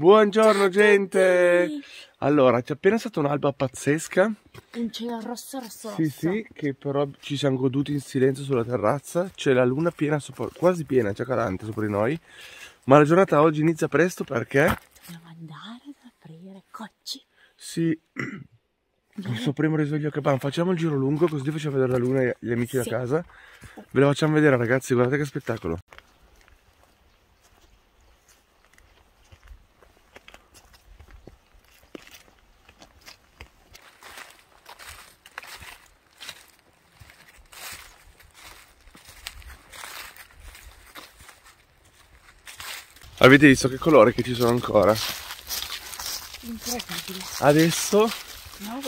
Buongiorno gente! Allora, c'è appena stata un'alba pazzesca. Un cielo rosso rosso Sì, rosso. sì, che però ci siamo goduti in silenzio sulla terrazza. C'è la luna piena, sopra, quasi piena, c'è calante sopra di noi. Ma la giornata oggi inizia presto perché... Dobbiamo andare ad aprire cocci. Sì. Il suo primo risveglio a cabana, facciamo il giro lungo così facciamo vedere la luna e gli amici sì. da casa. Ve lo facciamo vedere ragazzi, guardate che spettacolo. Avete visto che colore che ci sono ancora? Incredibile. Adesso... No,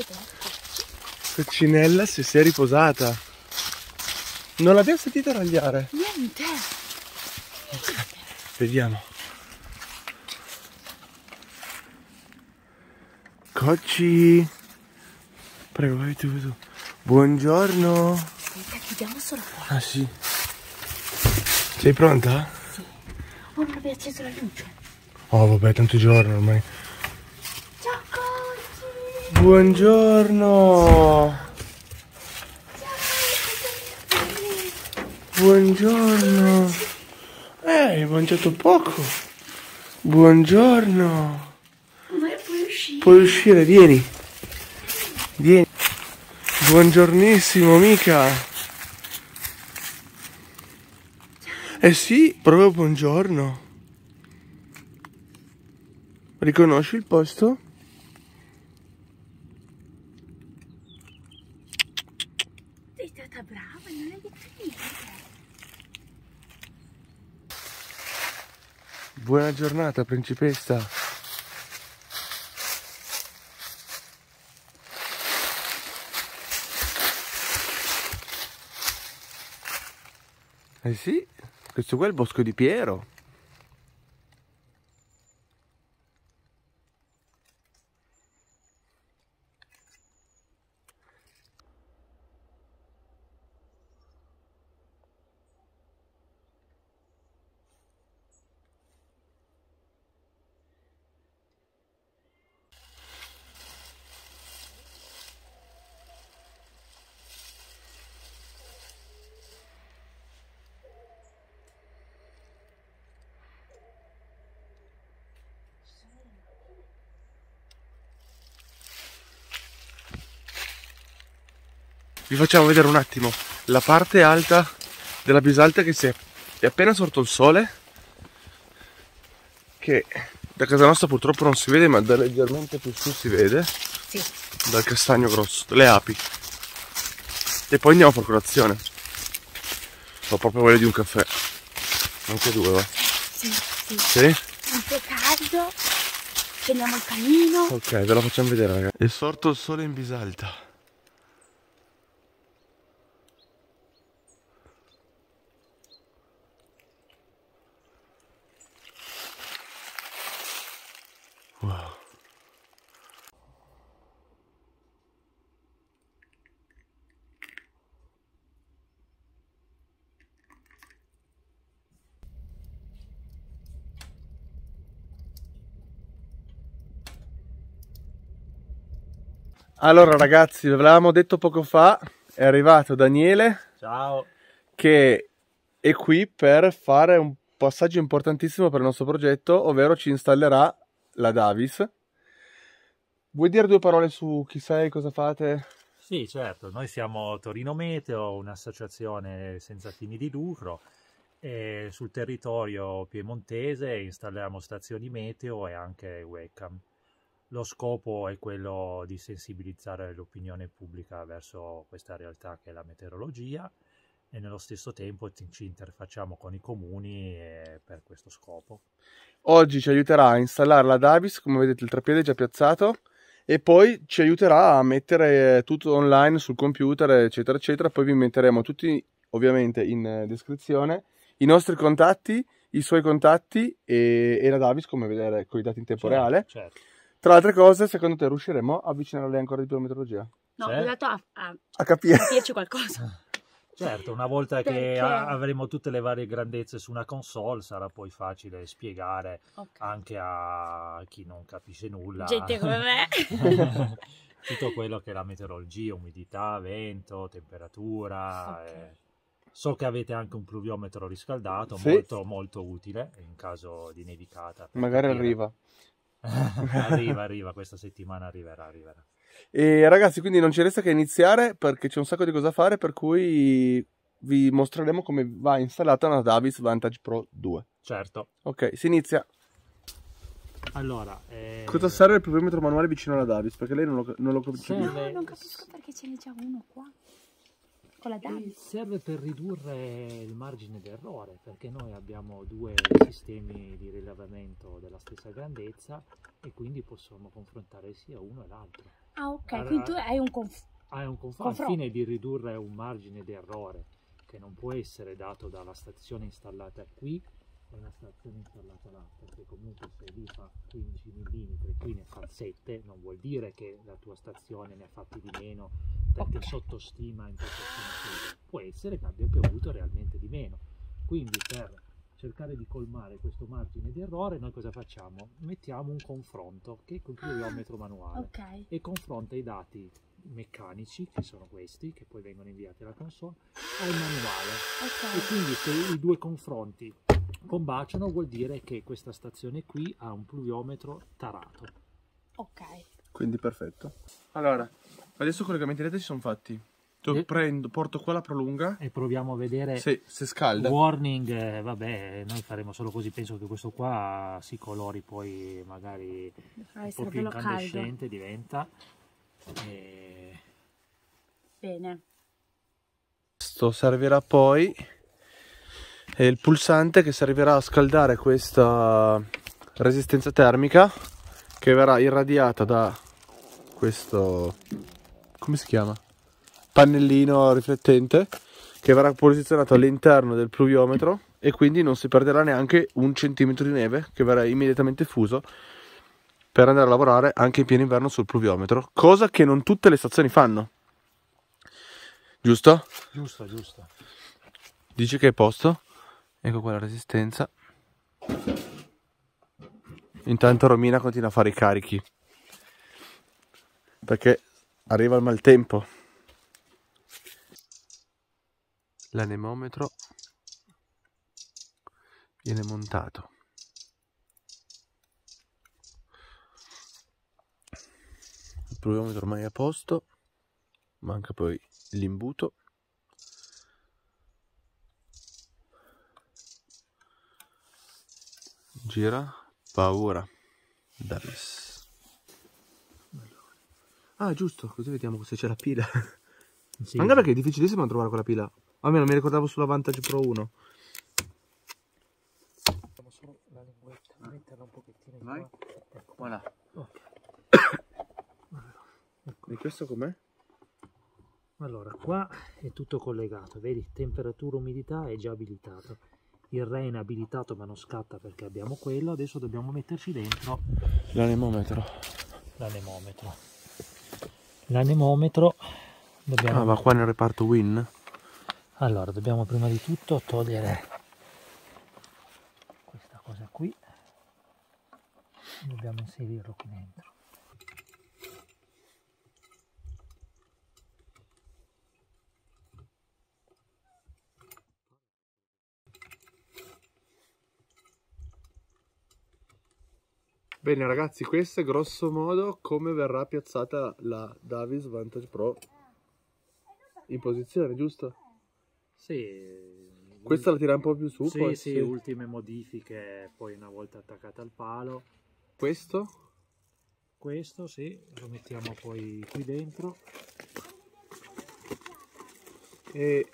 Coccinella si, si è riposata. Non l'abbiamo sentita ragliare. Niente. Okay. Vediamo. Cocci. Prego, vai tu, vai Buongiorno. Aspetta, chiudiamo solo qua. Ah sì. Sei pronta? Oh, non avevi acceso la luce. Oh, vabbè, tanto giorno ormai. Ciao, Conchi! Buongiorno! Ciao, Buongiorno! Eh, hai mangiato poco! Buongiorno! Ma puoi uscire? Puoi uscire, vieni! Vieni! Buongiornissimo, mica! Eh sì, proprio buongiorno. Riconosci il posto? Sei stata brava, non hai detto niente. Buona giornata, principessa. Eh sì. Questo qua è il bosco di Piero. vi facciamo vedere un attimo la parte alta della bisalta che si è, è appena sorto il sole che da casa nostra purtroppo non si vede ma da leggermente più su si vede sì. dal castagno grosso, le api e poi andiamo a fare colazione ho proprio voglia di un caffè anche due va? Sì, sì. sì? un po' caldo spegniamo il camino ok ve la facciamo vedere ragazzi è sorto il sole in bisalta Allora ragazzi, ve l'avevamo detto poco fa, è arrivato Daniele. Ciao. Che è qui per fare un passaggio importantissimo per il nostro progetto, ovvero ci installerà la Davis. Vuoi dire due parole su chi sei, cosa fate? Sì, certo, noi siamo Torino Meteo, un'associazione senza fini di lucro e sul territorio piemontese installiamo stazioni meteo e anche webcam. Lo scopo è quello di sensibilizzare l'opinione pubblica verso questa realtà che è la meteorologia e nello stesso tempo ci interfacciamo con i comuni eh, per questo scopo. Oggi ci aiuterà a installare la Davis, come vedete il trapiede è già piazzato e poi ci aiuterà a mettere eh, tutto online sul computer eccetera eccetera, poi vi metteremo tutti ovviamente in eh, descrizione i nostri contatti, i suoi contatti e, e la Davis come vedere con i dati in tempo certo, reale. Certo tra le altre cose, secondo te riusciremo a avvicinare ancora di più alla metrologia? No, Cioè? in a, a- A capire. a capirci qualcosa. Certo, una volta Perché- che a- avremo tutte le varie grandezze su una console sarà poi facile spiegare Ok. anche a chi non capisce nulla Gente come me. tutto quello che è la meteorologia, umidità, vento, temperatura. Ok. eh. So che avete anche un pluviometro riscaldato, Sì. molto molto utile in caso di nevicata. Magari capire. arriva arriva, arriva, questa settimana arriverà, arriverà. E ragazzi, quindi non ci resta che iniziare perché c'è un sacco di cose da fare, per cui vi mostreremo come va installata una Davis Vantage Pro 2. Certo. Ok, si inizia. Allora, eh... cosa serve il proprimetro manuale vicino alla Davis? Perché lei non lo, non lo capisce. Sì, no, non capisco perché ce n'è già uno qua piccola data. serve per ridurre il margine d'errore, perché noi abbiamo due sistemi di rilevamento della stessa grandezza e quindi possiamo confrontare sia uno e l'altro. Ah ok, allora, quindi tu hai un, conf- hai un conf- confronto. Al fine di ridurre un margine d'errore che non può essere dato dalla stazione installata qui una stazione interlatalata che comunque se lì fa 15 mm e qui ne fa 7 non vuol dire che la tua stazione ne ha fatti di meno perché okay. sottostima in proporzione può essere che abbia piovuto realmente di meno quindi per cercare di colmare questo margine di errore noi cosa facciamo? mettiamo un confronto che con il ah, chilometro manuale okay. e confronta i dati meccanici, che sono questi, che poi vengono inviati alla console, al manuale. Okay. E quindi se i due confronti combaciano vuol dire che questa stazione qui ha un pluviometro tarato. Ok. Quindi perfetto. Allora, adesso i collegamenti rete si sono fatti. Tu eh. prendo, porto qua la prolunga e proviamo a vedere se, se scalda. Warning, eh, vabbè, noi faremo solo così. Penso che questo qua si colori poi magari Dovrà un po' più incandescente caldo. diventa. E... Bene. Questo servirà poi è il pulsante che servirà a scaldare questa resistenza termica che verrà irradiata da questo come si chiama pannellino riflettente che verrà posizionato all'interno del pluviometro e quindi non si perderà neanche un centimetro di neve che verrà immediatamente fuso per andare a lavorare anche in pieno inverno sul pluviometro, cosa che non tutte le stazioni fanno. Giusto? Giusto, giusto. Dici che è posto? ecco qua la resistenza intanto Romina continua a fare i carichi perché arriva il maltempo l'anemometro viene montato il pluviometro ormai è a posto manca poi l'imbuto Gira, paura, Davis. Ah, giusto, così vediamo se c'è la pila. Sì. Anche perché è difficilissimo trovare quella pila. Almeno mi ricordavo sulla Vantage Pro 1. Solo la linguetta, metterla un pochettino in Vai. Ecco. Voilà. Oh. ecco. E questo com'è? Allora, qua è tutto collegato, vedi? Temperatura, umidità è già abilitato il re è inabilitato ma non scatta perché abbiamo quello, adesso dobbiamo metterci dentro l'anemometro. L'anemometro. L'anemometro dobbiamo... Ah, ma qua nel reparto Win? Allora, dobbiamo prima di tutto togliere questa cosa qui, dobbiamo inserirlo qui dentro. Bene ragazzi, questo è grosso modo come verrà piazzata la Davis Vantage Pro in posizione, giusto? Sì. Questa la tira un po' più su? Sì, poi, sì, sì, ultime modifiche, poi una volta attaccata al palo. Questo? Questo, sì, lo mettiamo poi qui dentro. E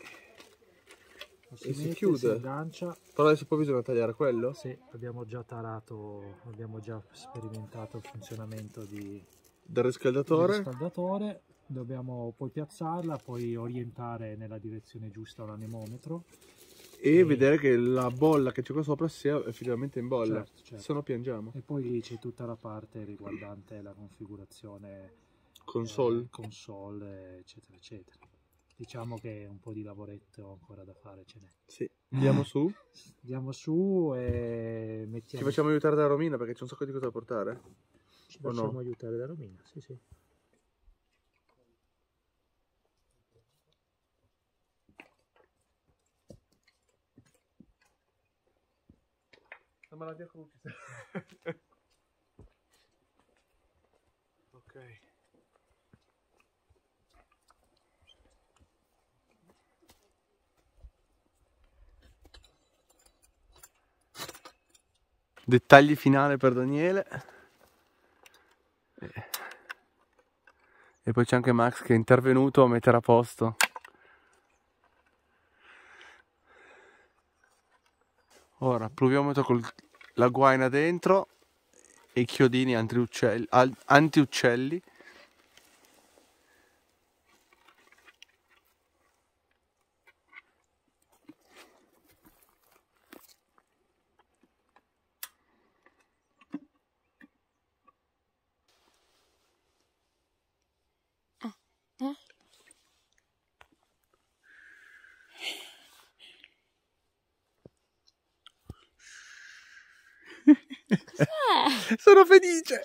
si, e si chiude. Si aggancia. Però adesso poi bisogna tagliare quello? Sì, abbiamo già tarato, abbiamo già sperimentato il funzionamento di, del riscaldatore. Del riscaldatore. Dobbiamo poi piazzarla, poi orientare nella direzione giusta l'anemometro. E, e, vedere che la bolla che c'è qua sopra sia effettivamente in bolla, certo, certo. se no piangiamo. E poi c'è tutta la parte riguardante la configurazione console, eh, console eccetera, eccetera diciamo che un po' di lavoretto ancora da fare ce n'è. Sì, andiamo su. Andiamo su e mettiamo... Ci facciamo aiutare da Romina perché c'è un sacco di cose da portare. Ci facciamo no? aiutare da Romina, sì sì. La malattia come Ok. dettagli finale per Daniele e poi c'è anche Max che è intervenuto a mettere a posto ora pluviometro con la guaina dentro e i chiodini anti-uccelli, anti-uccelli Eh. Sono felice.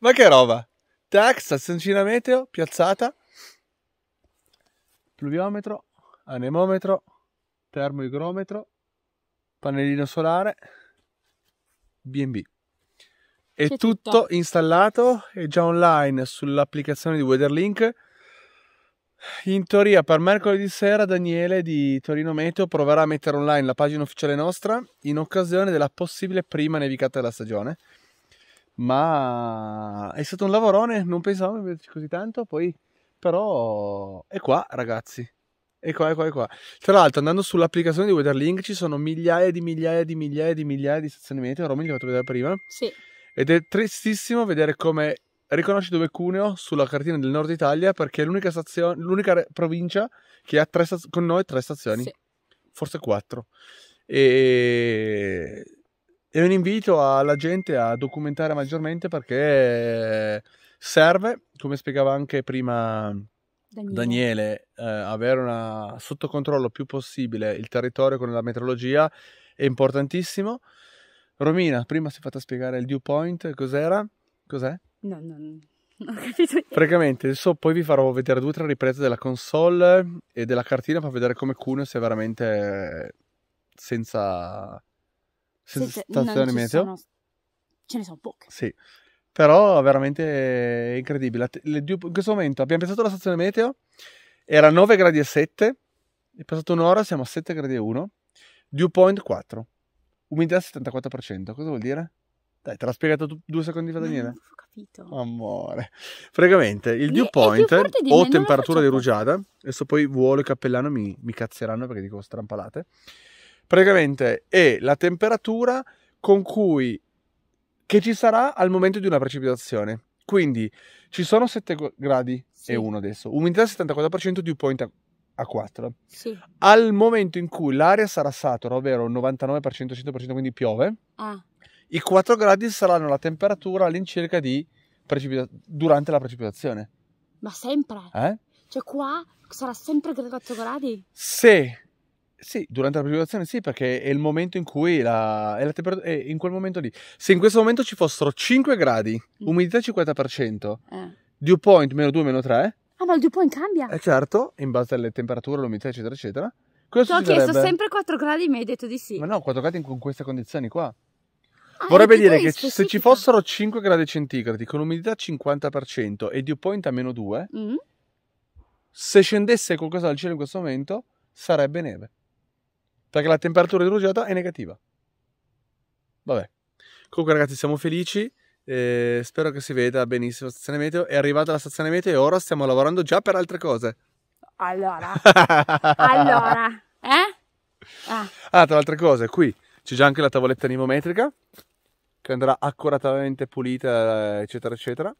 Ma che roba? Tax, stazioncina meteo, piazzata, pluviometro, anemometro, termoigrometro, pannellino solare, BB. È tutto, tutto installato, è già online sull'applicazione di Weatherlink in teoria per mercoledì sera Daniele di Torino Meteo proverà a mettere online la pagina ufficiale nostra in occasione della possibile prima nevicata della stagione. Ma è stato un lavorone, non pensavo di così tanto, poi però è qua ragazzi. E qua, e qua, e qua. Tra l'altro, andando sull'applicazione di Weatherlink ci sono migliaia di migliaia di migliaia di migliaia di stazioni meteo. Roma li ho fatto vedere prima. Sì. Ed è tristissimo vedere come riconosci dove è Cuneo sulla cartina del nord Italia perché è l'unica, stazione, l'unica provincia che ha tre staz- con noi tre stazioni, sì. forse quattro. E... È un invito alla gente a documentare maggiormente perché serve, come spiegava anche prima Daniele, Daniele eh, avere una, sotto controllo più possibile il territorio con la metrologia è importantissimo. Romina, prima si è fatta spiegare il dew point, cos'era? Cos'è? No, no, no. Non ho capito niente. Praticamente adesso poi vi farò vedere due o tre riprese della console e della cartina per vedere come Cuneo sia veramente senza, senza Senti, stazione no, meteo. Sono... Ce ne sono poche. Sì, però veramente incredibile. Due... In questo momento abbiamo pensato alla stazione meteo, era 9 gradi e 7, è passata un'ora, siamo a 7 gradi e 1, dew point 4, umidità 74%, cosa vuol dire? Dai, te l'ha spiegato tu due secondi fa Daniele? Non ho capito. Amore. Praticamente il dew point di o me, temperatura rugiada, adesso poi vuole e cappellano mi, mi cazzeranno perché dico strampalate. Praticamente è la temperatura con cui che ci sarà al momento di una precipitazione. Quindi ci sono 7 gradi sì. e 1 adesso, umidità 74%, dew point a, a 4. Sì. Al momento in cui l'aria sarà satura, ovvero 99%, 100%, quindi piove. Ah i 4 gradi saranno la temperatura all'incirca di precipita- durante la precipitazione. Ma sempre? Eh? Cioè qua sarà sempre 4 gradi? Se sì, durante la precipitazione sì, perché è il momento in cui la, è la temperatura, è in quel momento lì. Se in questo momento ci fossero 5 gradi, mm. umidità 50%, eh. dew point meno 2, meno 3. Ah, ma il dew point cambia? Eh certo, in base alle temperature, l'umidità, eccetera, eccetera. Ti ho chiesto sempre 4 gradi e mi hai detto di sì. Ma no, 4 gradi in queste condizioni qua. Ah, Vorrebbe dire che specifica. se ci fossero 5 gradi centigradi con umidità 50% e dew point a meno 2, mm-hmm. se scendesse qualcosa dal cielo in questo momento sarebbe neve. Perché la temperatura idrogeata è negativa. Vabbè. Comunque ragazzi siamo felici. Eh, spero che si veda benissimo la stazione meteo. È arrivata la stazione meteo e ora stiamo lavorando già per altre cose. Allora. allora. Eh? Ah. ah, tra le altre cose, qui c'è già anche la tavoletta animometrica che andrà accuratamente pulita, eccetera, eccetera.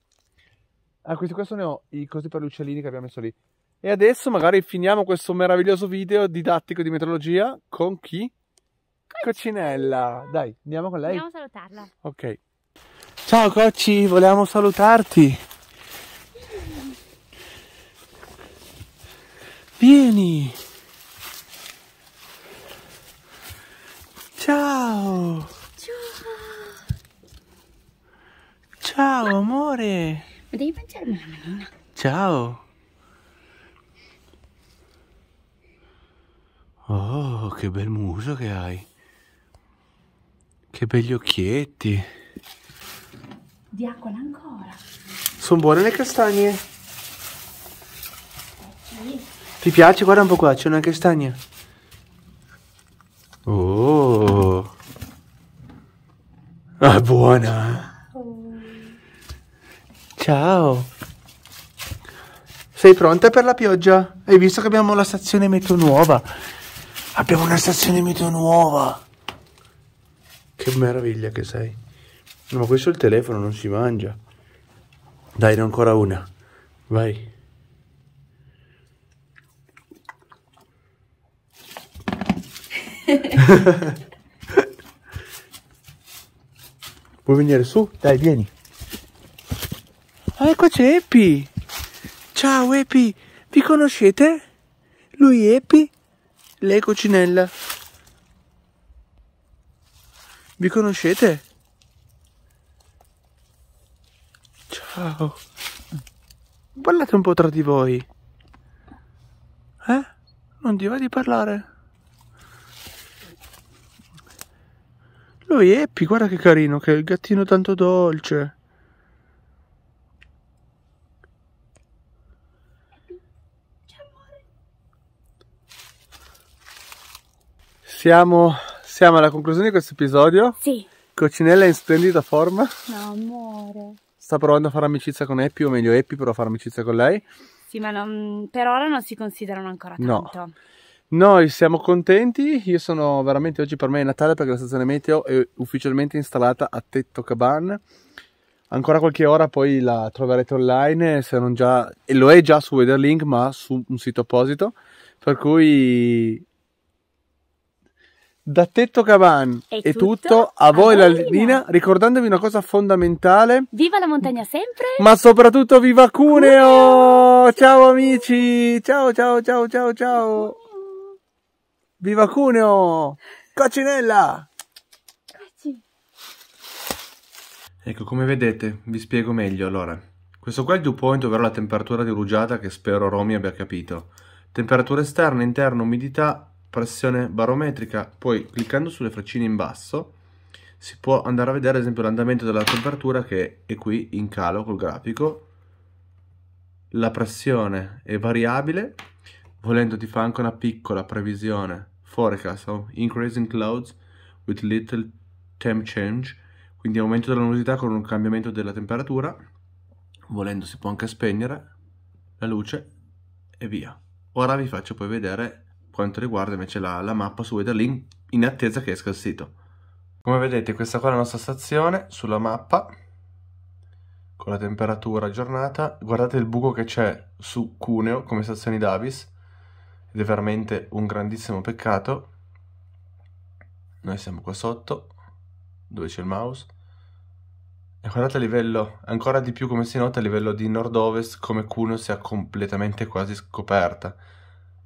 Ah, questi qua sono i cosi per gli uccellini che abbiamo messo lì. E adesso magari finiamo questo meraviglioso video didattico di metrologia con chi? Coccinella. Coccinella. Dai, andiamo con lei. Andiamo a salutarla. Ok. Ciao Cocci, volevamo salutarti. Vieni. Ciao. Ciao amore! Ma devi mangiarmi la manina? Ciao! Oh, che bel muso che hai! Che begli occhietti! Di acqua ancora! Sono buone le castagne? sì. Ti piace? Guarda un po' qua, c'è una castagna. Oh! Ah, buona! Eh. Ciao. Sei pronta per la pioggia? Hai visto che abbiamo la stazione meteo nuova? Abbiamo una stazione meteo nuova. Che meraviglia che sei. ma questo è il telefono, non si mangia. Dai, ne ho ancora una. Vai. Vuoi venire su? Dai, vieni. Oh, ecco c'è Epi. Ciao Epi, vi conoscete? Lui è Epi, lei Cocinella. Vi conoscete? Ciao. Parlate un po' tra di voi. Eh? Non ti va di parlare? Lui è Epi, guarda che carino che è, il gattino tanto dolce. Siamo, siamo, alla conclusione di questo episodio. Sì. Coccinella è in splendida forma. No, amore. Sta provando a fare amicizia con Eppi, o meglio Eppi però a fare amicizia con lei. Sì, ma non, per ora non si considerano ancora tanto. No. Noi siamo contenti, io sono veramente oggi per me è Natale perché la stazione meteo è ufficialmente installata a Tetto Caban. Ancora qualche ora poi la troverete online, se non già, e lo è già su Weatherlink ma su un sito apposito, per cui da Tetto Cavan è, è tutto, tutto, a voi la linea, ricordandovi una cosa fondamentale. Viva la montagna sempre! Ma soprattutto viva Cuneo! Cuneo. Ciao amici! Ciao ciao ciao ciao ciao! Viva Cuneo! Coccinella! Ecco, come vedete, vi spiego meglio allora. Questo qua è il dew point, ovvero la temperatura di rugiada che spero Romy abbia capito. Temperatura esterna, interna, umidità pressione barometrica, poi cliccando sulle freccine in basso si può andare a vedere ad esempio l'andamento della temperatura che è qui in calo col grafico, la pressione è variabile, volendo ti fa anche una piccola previsione, forecast increasing clouds with little temp change, quindi aumento della luminosità con un cambiamento della temperatura, volendo si può anche spegnere la luce e via. Ora vi faccio poi vedere quanto riguarda invece la, la mappa su Weatherlink in attesa che esca il sito. Come vedete questa qua è la nostra stazione sulla mappa con la temperatura aggiornata. Guardate il buco che c'è su Cuneo come stazioni Davis ed è veramente un grandissimo peccato. Noi siamo qua sotto dove c'è il mouse e guardate a livello, ancora di più come si nota a livello di nord-ovest come Cuneo sia completamente quasi scoperta.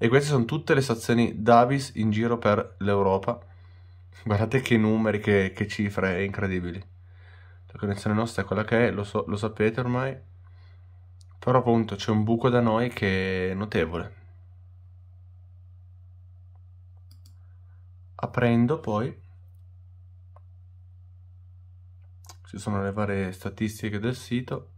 E queste sono tutte le stazioni Davis in giro per l'Europa. Guardate che numeri, che, che cifre, incredibile. La connessione nostra è quella che è, lo, so, lo sapete ormai. Però appunto c'è un buco da noi che è notevole. Aprendo poi ci sono le varie statistiche del sito